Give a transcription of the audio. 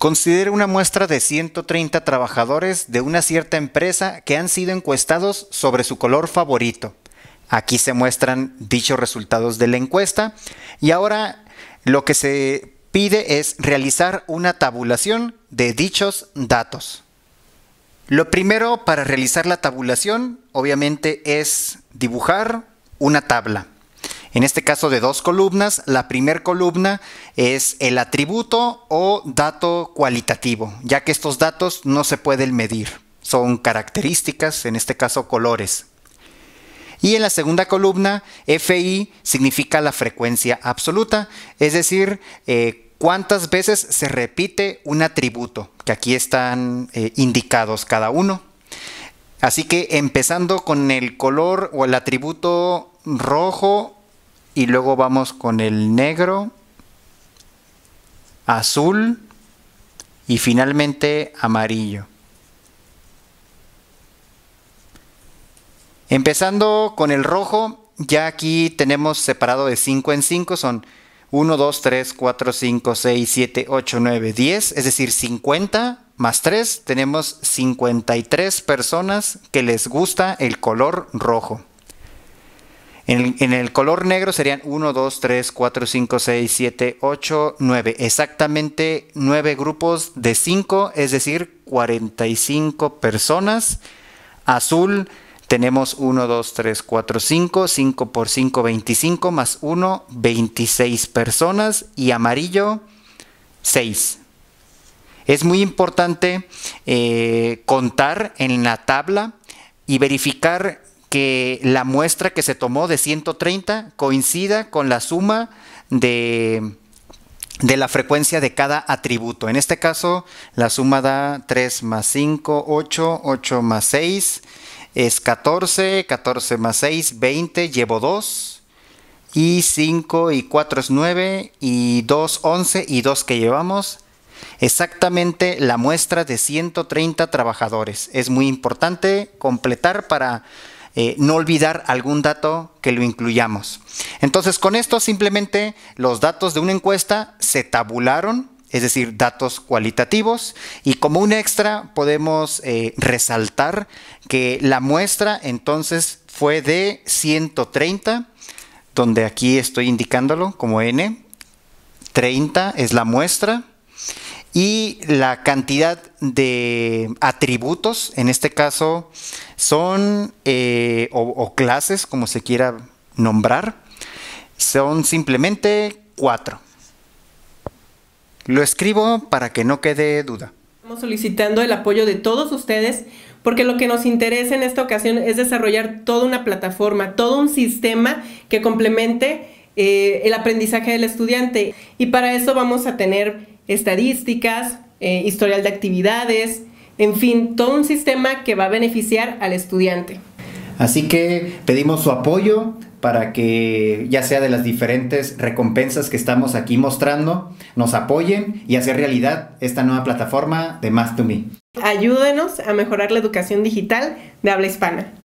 Considere una muestra de 130 trabajadores de una cierta empresa que han sido encuestados sobre su color favorito. Aquí se muestran dichos resultados de la encuesta y ahora lo que se pide es realizar una tabulación de dichos datos. Lo primero para realizar la tabulación obviamente es dibujar una tabla en este caso de dos columnas. La primera columna es el atributo o dato cualitativo, ya que estos datos no se pueden medir, son características, en este caso colores. Y en la segunda columna, FI significa la frecuencia absoluta, es decir, eh, cuántas veces se repite un atributo, que aquí están eh, indicados cada uno. Así que empezando con el color o el atributo rojo y luego vamos con el negro, azul y finalmente amarillo. Empezando con el rojo, ya aquí tenemos separado de 5 en 5, son 1, 2, 3, 4, 5, 6, 7, 8, 9, 10, es decir, 50 más 3, tenemos 53 personas que les gusta el color rojo. En, el color negro serían 1, 2, 3, 4, 5, 6, 7, 8, 9. Exactamente 9 grupos de 5, es decir, 45 personas. Azul tenemos 1, 2, 3, 4, 5, 5 por 5, 25, más 1, 26 personas y amarillo, 6. Es muy importante eh, contar en la tabla y verificar que la muestra que se tomó de 130 coincida con la suma de, de la frecuencia de cada atributo. En este caso, la suma da 3 más 5, 8, 8 más 6 es 14, 14 más 6, 20, llevo 2, y 5 y 4 es 9, y 2, 11, y 2 que llevamos, exactamente la muestra de 130 trabajadores. Es muy importante completar para eh, no olvidar algún dato que lo incluyamos. Entonces, con esto simplemente los datos de una encuesta se tabularon, es decir, datos cualitativos, y como un extra podemos eh, resaltar que la muestra entonces fue de 130, donde aquí estoy indicándolo como N, 30 es la muestra, y la cantidad de atributos, en este caso son, eh, o, clases, como se quiera nombrar, son simplemente cuatro. Lo escribo para que no quede duda. Estamos solicitando el apoyo de todos ustedes porque lo que nos interesa en esta ocasión es desarrollar toda una plataforma, todo un sistema que complemente eh, el aprendizaje del estudiante. Y para eso vamos a tener estadísticas, eh, historial de actividades, en fin, todo un sistema que va a beneficiar al estudiante. Así que pedimos su apoyo para que ya sea de las diferentes recompensas que estamos aquí mostrando, nos apoyen y hacer realidad esta nueva plataforma de Más to Me. Ayúdenos a mejorar la educación digital de habla hispana.